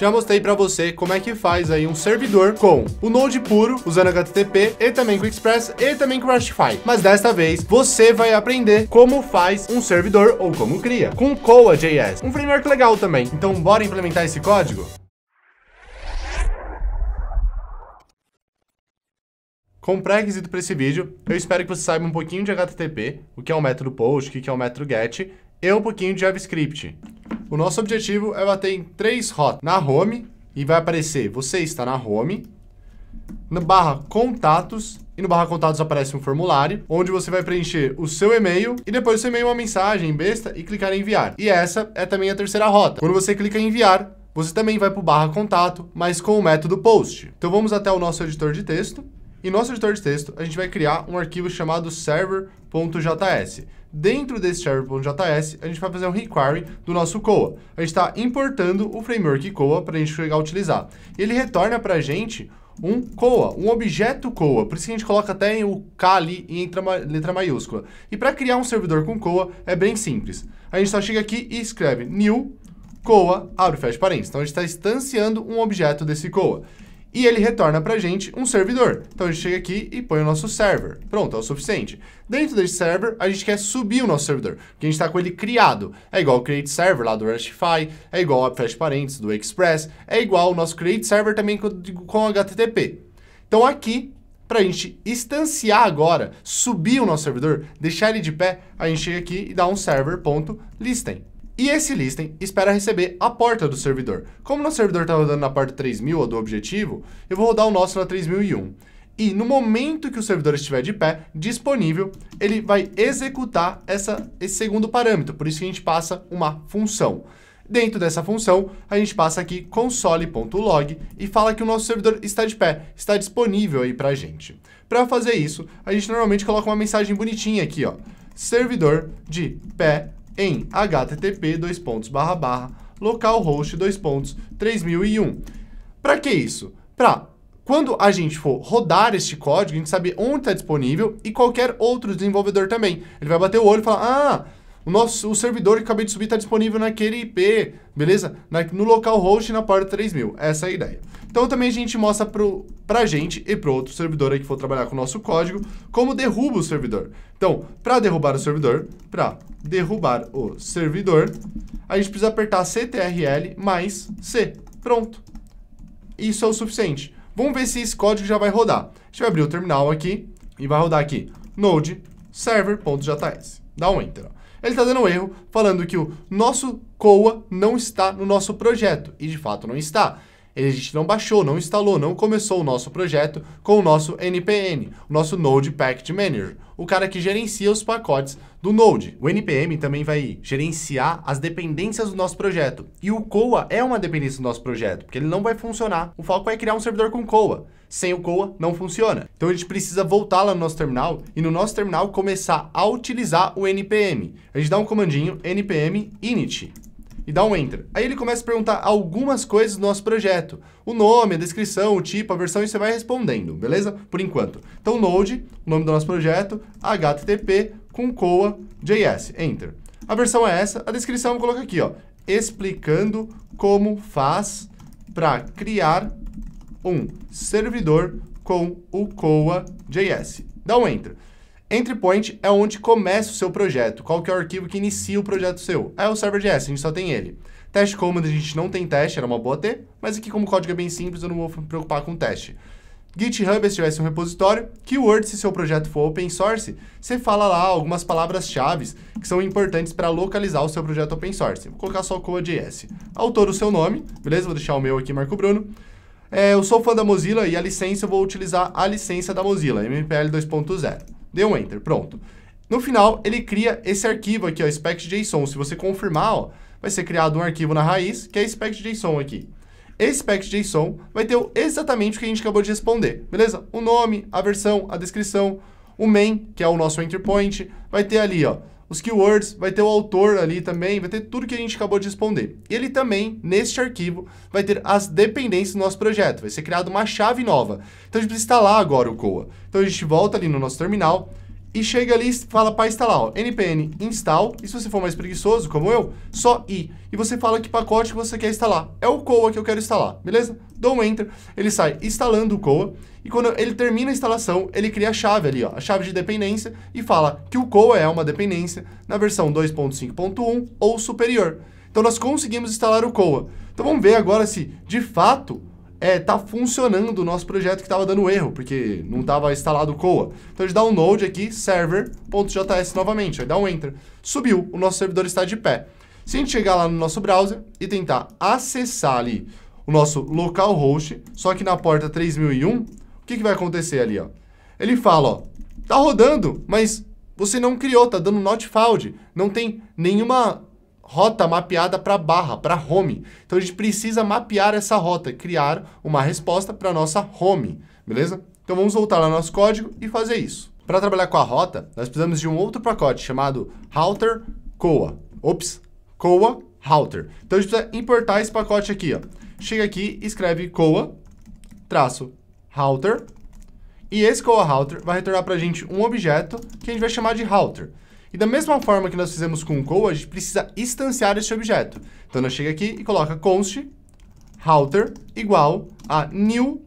Já mostrei para você como é que faz aí um servidor com o Node puro, usando HTTP e também Express e também Crashify. Mas desta vez, você vai aprender como faz um servidor ou como cria com Coa.js, um framework legal também. Então bora implementar esse código? Como pré-requisito para esse vídeo, eu espero que você saiba um pouquinho de HTTP, o que é o método POST, o que é o método GET, e um pouquinho de JavaScript. O nosso objetivo é bater em três rotas. Na home, e vai aparecer você está na home, no barra contatos, e no barra contatos aparece um formulário, onde você vai preencher o seu e-mail, e depois você e-mail uma mensagem besta e clicar em enviar. E essa é também a terceira rota. Quando você clica em enviar, você também vai para o barra contato, mas com o método post. Então vamos até o nosso editor de texto. Em nosso editor de texto, a gente vai criar um arquivo chamado server.js. Dentro desse server.js, a gente vai fazer um require do nosso Coa. A gente está importando o framework Coa para a gente chegar a utilizar. Ele retorna para a gente um Coa, um objeto Coa. Por isso que a gente coloca até o K ali em letra maiúscula. E para criar um servidor com Coa, é bem simples. A gente só chega aqui e escreve new Coa, abre fecha parênteses. Então, a gente está instanciando um objeto desse Coa e ele retorna para a gente um servidor. Então a gente chega aqui e põe o nosso server. Pronto, é o suficiente. Dentro desse server, a gente quer subir o nosso servidor, porque a gente está com ele criado. É igual o create server lá do Rustify, é igual a fecha parênteses do Express, é igual o nosso create server também com, com HTTP. Então aqui, para a gente instanciar agora, subir o nosso servidor, deixar ele de pé, a gente chega aqui e dá um server.listen. E esse listing espera receber a porta do servidor. Como nosso servidor está rodando na porta 3000 ou do objetivo, eu vou rodar o nosso na 3001. E no momento que o servidor estiver de pé, disponível, ele vai executar essa, esse segundo parâmetro. Por isso que a gente passa uma função. Dentro dessa função, a gente passa aqui console.log e fala que o nosso servidor está de pé, está disponível aí para a gente. Para fazer isso, a gente normalmente coloca uma mensagem bonitinha aqui, ó. Servidor de pé em http localhost 3001. Para que isso? Para quando a gente for rodar este código, a gente saber onde está disponível e qualquer outro desenvolvedor também. Ele vai bater o olho e falar: "Ah, o nosso o servidor que acabei de subir está disponível naquele IP, beleza? Na, no host na porta 3000. Essa é a ideia. Então também a gente mostra pro, a gente e para outro servidor aí que for trabalhar com o nosso código, como derruba o servidor. Então, para derrubar o servidor, para derrubar o servidor, a gente precisa apertar CTRL mais C. Pronto. Isso é o suficiente. Vamos ver se esse código já vai rodar. A gente vai abrir o terminal aqui e vai rodar aqui node server.js. Dá um enter. Ó ele está dando um erro falando que o nosso COA não está no nosso projeto. E de fato não está. A gente não baixou, não instalou, não começou o nosso projeto com o nosso NPM, o nosso Node Package Manager, o cara que gerencia os pacotes do Node. O NPM também vai gerenciar as dependências do nosso projeto. E o COA é uma dependência do nosso projeto, porque ele não vai funcionar. O foco é criar um servidor com COA. Sem o COA, não funciona. Então a gente precisa voltar lá no nosso terminal e no nosso terminal começar a utilizar o NPM. A gente dá um comandinho npm init e dá um enter. Aí ele começa a perguntar algumas coisas do nosso projeto. O nome, a descrição, o tipo, a versão, e você vai respondendo, beleza? Por enquanto. Então, Node, o nome do nosso projeto, http com coa.js, enter. A versão é essa, a descrição eu coloco aqui, ó, explicando como faz para criar um servidor com o coa.js. Dá um enter. Entry point é onde começa o seu projeto, qual que é o arquivo que inicia o projeto seu. é o server.js. a gente só tem ele. Teste comando a gente não tem teste, era uma boa ter, mas aqui como o código é bem simples, eu não vou me preocupar com teste. GitHub, se tivesse um repositório, keyword, se seu projeto for open source, você fala lá algumas palavras-chave que são importantes para localizar o seu projeto open source. Vou colocar só o code.js. Autor, o seu nome, beleza? Vou deixar o meu aqui, Marco Bruno. É, eu sou fã da Mozilla e a licença, eu vou utilizar a licença da Mozilla, MPL 2.0. Deu um Enter, pronto. No final, ele cria esse arquivo aqui, ó, spec.json. Se você confirmar, ó, vai ser criado um arquivo na raiz, que é spec.json aqui. Esse spec.json vai ter exatamente o que a gente acabou de responder, beleza? O nome, a versão, a descrição, o main, que é o nosso point vai ter ali, ó, os keywords, vai ter o autor ali também, vai ter tudo que a gente acabou de responder. E ele também, neste arquivo, vai ter as dependências do nosso projeto, vai ser criada uma chave nova. Então a gente precisa instalar agora o Coa. Então a gente volta ali no nosso terminal, e chega ali e fala para instalar, ó, npn install, e se você for mais preguiçoso, como eu, só i. E você fala que pacote que você quer instalar. É o Coa que eu quero instalar, beleza? Dou um enter, ele sai instalando o Coa, e quando ele termina a instalação, ele cria a chave ali, ó, a chave de dependência, e fala que o Coa é uma dependência na versão 2.5.1 ou superior. Então nós conseguimos instalar o Coa. Então vamos ver agora se, de fato, é, tá funcionando o nosso projeto que estava dando erro, porque não estava instalado o COA. Então a gente dá um node aqui, server.js novamente, aí dá um enter. Subiu, o nosso servidor está de pé. Se a gente chegar lá no nosso browser e tentar acessar ali o nosso localhost, só que na porta 3001, o que, que vai acontecer ali, ó? Ele fala, ó, tá rodando, mas você não criou, tá dando not found, não tem nenhuma rota mapeada para barra, para home. Então a gente precisa mapear essa rota, criar uma resposta para nossa home, beleza? Então vamos voltar lá no nosso código e fazer isso. Para trabalhar com a rota, nós precisamos de um outro pacote chamado router coa. Ops, coa router. Então a gente precisa importar esse pacote aqui, ó. Chega aqui, escreve coa traço router e esse coa router vai retornar para a gente um objeto que a gente vai chamar de router. E da mesma forma que nós fizemos com o call, a gente precisa instanciar esse objeto. Então, nós chega aqui e coloca const router igual a new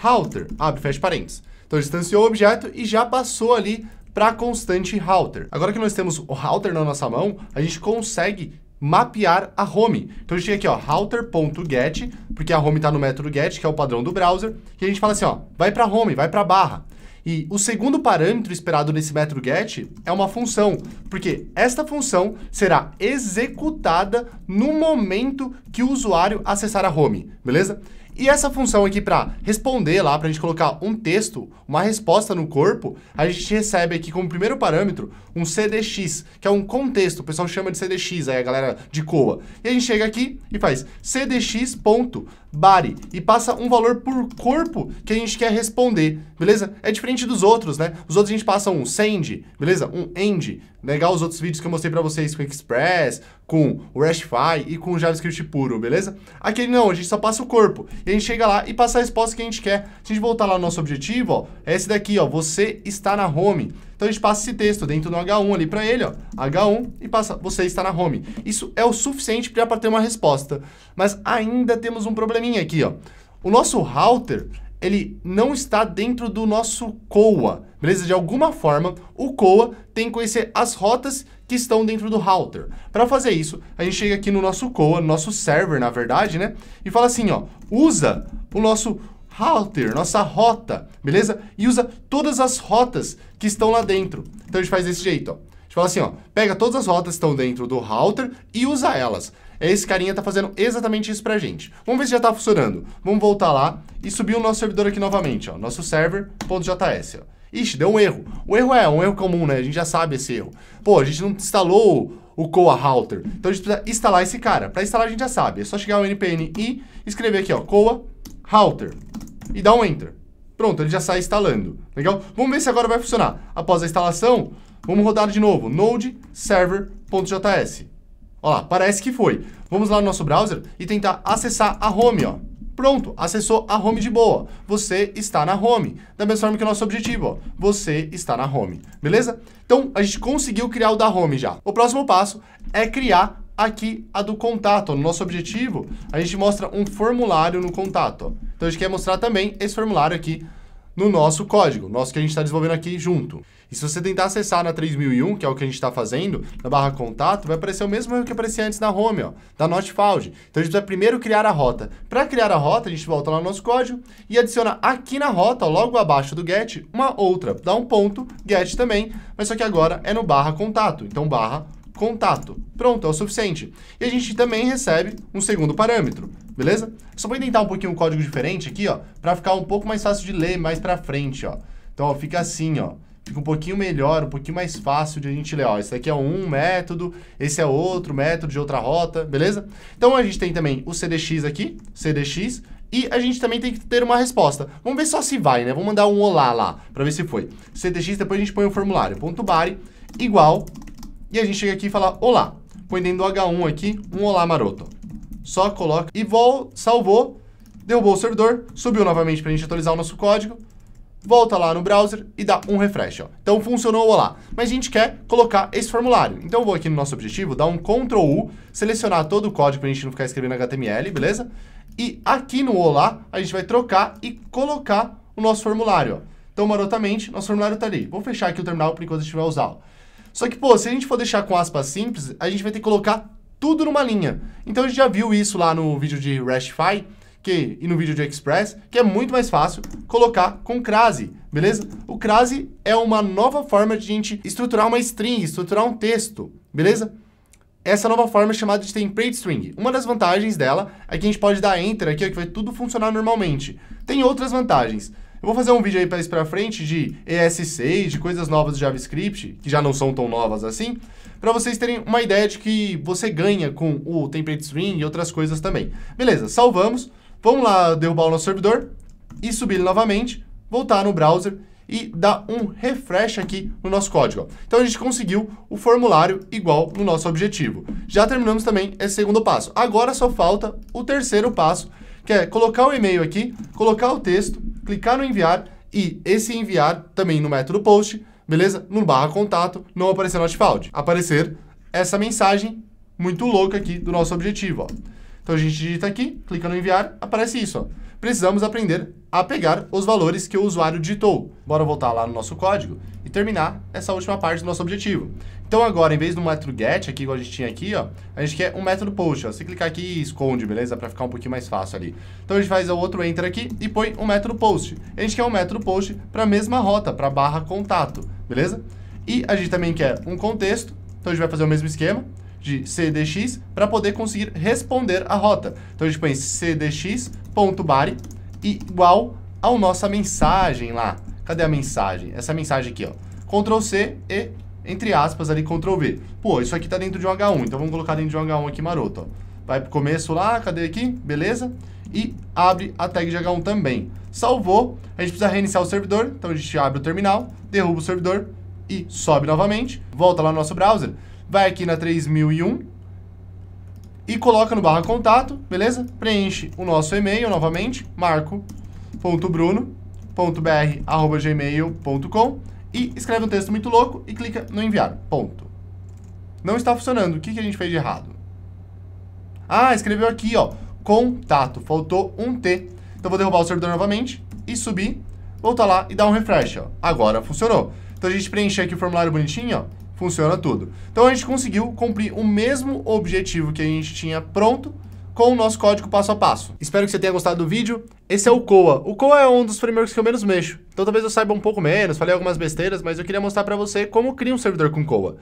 router, abre, fecha parênteses. Então, instanciou o objeto e já passou ali para a constante router. Agora que nós temos o router na nossa mão, a gente consegue mapear a home. Então a gente chega aqui, ó, router.get, porque a home está no método get, que é o padrão do browser, e a gente fala assim, ó, vai para home, vai para barra. E o segundo parâmetro esperado nesse método get é uma função, porque esta função será executada no momento que o usuário acessar a home, beleza? E essa função aqui para responder lá, para a gente colocar um texto, uma resposta no corpo, a gente recebe aqui como primeiro parâmetro um CDX, que é um contexto, o pessoal chama de CDX, aí a galera de coa. E a gente chega aqui e faz cdx.body e passa um valor por corpo que a gente quer responder, beleza? É diferente dos outros, né? Os outros a gente passa um send, beleza? Um end. Legal os outros vídeos que eu mostrei para vocês com Express, com o restify e com o JavaScript puro, beleza? Aqui não, a gente só passa o corpo. E a gente chega lá e passa a resposta que a gente quer. Se a gente voltar lá no nosso objetivo, ó, é esse daqui, ó, você está na home. Então a gente passa esse texto dentro do H1 ali para ele, ó, H1 e passa você está na home. Isso é o suficiente para ter uma resposta. Mas ainda temos um probleminha aqui, ó. O nosso router, ele não está dentro do nosso COA. Beleza? De alguma forma, o COA tem que conhecer as rotas que estão dentro do router. Para fazer isso, a gente chega aqui no nosso COA, no nosso server, na verdade, né? E fala assim, ó, usa o nosso router, nossa rota, beleza? E usa todas as rotas que estão lá dentro. Então a gente faz desse jeito, ó. A gente fala assim, ó, pega todas as rotas que estão dentro do router e usa elas. É esse carinha tá fazendo exatamente isso pra gente. Vamos ver se já tá funcionando. Vamos voltar lá e subir o nosso servidor aqui novamente, ó, nosso server.js, ó. Ixi, deu um erro. O erro é um erro comum, né? A gente já sabe esse erro. Pô, a gente não instalou o Koa Halter. Então a gente precisa instalar esse cara. Para instalar a gente já sabe. É só chegar no npn e escrever aqui, ó, Koa Halter. E dar um enter. Pronto, ele já sai instalando. Legal? Vamos ver se agora vai funcionar. Após a instalação, vamos rodar de novo. Node server.js. Ó lá, parece que foi. Vamos lá no nosso browser e tentar acessar a home, ó. Pronto, acessou a home de boa. Você está na home. Da mesma forma que o nosso objetivo, ó. Você está na home. Beleza? Então, a gente conseguiu criar o da home já. O próximo passo é criar aqui a do contato. No nosso objetivo, a gente mostra um formulário no contato. Então, a gente quer mostrar também esse formulário aqui no nosso código, nosso que a gente está desenvolvendo aqui junto. E se você tentar acessar na 3001, que é o que a gente está fazendo, na barra contato, vai aparecer o mesmo erro que aparecia antes na home, ó, da Notfound. Então a gente precisa primeiro criar a rota. Para criar a rota, a gente volta lá no nosso código e adiciona aqui na rota, ó, logo abaixo do get, uma outra. Dá um ponto, get também, mas só que agora é no barra contato. Então barra contato. Pronto, é o suficiente. E a gente também recebe um segundo parâmetro, beleza? Só vou indentar um pouquinho um código diferente aqui, ó, para ficar um pouco mais fácil de ler mais para frente, ó. Então, ó, fica assim, ó. Fica um pouquinho melhor, um pouquinho mais fácil de a gente ler. Ó, esse aqui é um método, esse é outro método de outra rota, beleza? Então a gente tem também o CDX aqui, CDX, e a gente também tem que ter uma resposta. Vamos ver só se vai, né? Vamos mandar um olá lá, para ver se foi. CDX, depois a gente põe o formulário, ponto .body, igual, e a gente chega aqui e fala olá. Põe dentro do H1 aqui, um olá maroto. Só coloca e salvou, derrubou o servidor, subiu novamente para a gente atualizar o nosso código, volta lá no browser e dá um refresh. Ó. Então funcionou olá, Mas a gente quer colocar esse formulário. Então eu vou aqui no nosso objetivo, dar um Ctrl U, selecionar todo o código para a gente não ficar escrevendo HTML, beleza? E aqui no Olá, a gente vai trocar e colocar o nosso formulário. Ó. Então, marotamente, nosso formulário está ali. Vou fechar aqui o terminal por enquanto a gente vai usar. Ó. Só que, pô, se a gente for deixar com aspas simples, a gente vai ter que colocar tudo numa linha. Então a gente já viu isso lá no vídeo de Rashify que, e no vídeo de Express, que é muito mais fácil colocar com crase, beleza? O crase é uma nova forma de a gente estruturar uma string, estruturar um texto, beleza? Essa nova forma é chamada de template string. Uma das vantagens dela é que a gente pode dar enter aqui, que vai tudo funcionar normalmente. Tem outras vantagens. Eu vou fazer um vídeo aí para para frente de ES6, de coisas novas do JavaScript, que já não são tão novas assim, para vocês terem uma ideia de que você ganha com o template string e outras coisas também. Beleza, salvamos. Vamos lá derrubar o nosso servidor e subir novamente, voltar no browser e dar um refresh aqui no nosso código. Então a gente conseguiu o formulário igual no nosso objetivo. Já terminamos também esse segundo passo. Agora só falta o terceiro passo, que é colocar o e-mail aqui, colocar o texto, clicar no enviar e esse enviar também no método post beleza? No barra contato não aparecer notified. Aparecer essa mensagem muito louca aqui do nosso objetivo, ó. Então a gente digita aqui, clica no enviar, aparece isso, ó. Precisamos aprender a pegar os valores que o usuário digitou. Bora voltar lá no nosso código e terminar essa última parte do nosso objetivo. Então agora, em vez do método get aqui, igual a gente tinha aqui, ó, a gente quer um método post, ó. Você clicar aqui e esconde, beleza? Para ficar um pouquinho mais fácil ali. Então a gente faz o outro enter aqui e põe um método post. A gente quer um método post para a mesma rota, para barra contato beleza? E a gente também quer um contexto, então a gente vai fazer o mesmo esquema de cdx para poder conseguir responder a rota. Então a gente põe cdx.body igual à nossa mensagem lá. Cadê a mensagem? Essa mensagem aqui, ó. Ctrl C e entre aspas ali Ctrl V. Pô, isso aqui tá dentro de um H1, então vamos colocar dentro de um H1 aqui maroto, ó. Vai pro começo lá, cadê aqui? Beleza? E abre a tag de H1 também salvou, a gente precisa reiniciar o servidor, então a gente abre o terminal, derruba o servidor e sobe novamente, volta lá no nosso browser, vai aqui na 3001 e coloca no barra contato, beleza? Preenche o nosso e-mail novamente, marco.bruno.br@gmail.com e escreve um texto muito louco e clica no enviar. Ponto. Não está funcionando. O que, que a gente fez de errado? Ah, escreveu aqui, ó. Contato. Faltou um T então vou derrubar o servidor novamente e subir, voltar lá e dar um refresh, ó. Agora funcionou. Então a gente preenche aqui o formulário bonitinho, ó, funciona tudo. Então a gente conseguiu cumprir o mesmo objetivo que a gente tinha pronto com o nosso código passo a passo. Espero que você tenha gostado do vídeo. Esse é o Coa. O Coa é um dos frameworks que eu menos mexo. Então talvez eu saiba um pouco menos, falei algumas besteiras, mas eu queria mostrar para você como cria um servidor com Coa.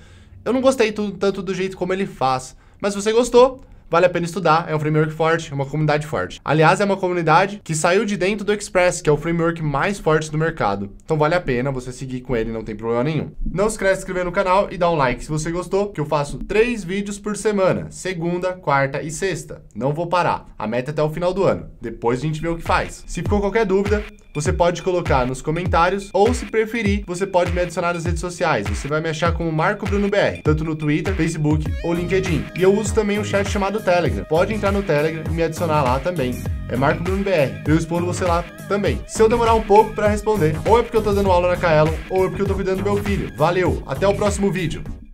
Eu não gostei tanto do jeito como ele faz, mas se você gostou, vale a pena estudar, é um framework forte, é uma comunidade forte. Aliás, é uma comunidade que saiu de dentro do Express, que é o framework mais forte do mercado. Então vale a pena você seguir com ele, não tem problema nenhum. Não esquece de se inscrever no canal e dar um like se você gostou, que eu faço três vídeos por semana, segunda, quarta e sexta. Não vou parar, a meta é até o final do ano. Depois a gente vê o que faz. Se ficou qualquer dúvida, você pode colocar nos comentários ou, se preferir, você pode me adicionar nas redes sociais. Você vai me achar como Marco Bruno BR, tanto no Twitter, Facebook ou LinkedIn. E eu uso também um chat chamado Telegram. Pode entrar no Telegram e me adicionar lá também. É Marco Bruno BR. Eu respondo você lá também. Se eu demorar um pouco para responder, ou é porque eu tô dando aula na Kaelon, ou é porque eu tô cuidando do meu filho. Valeu, até o próximo vídeo.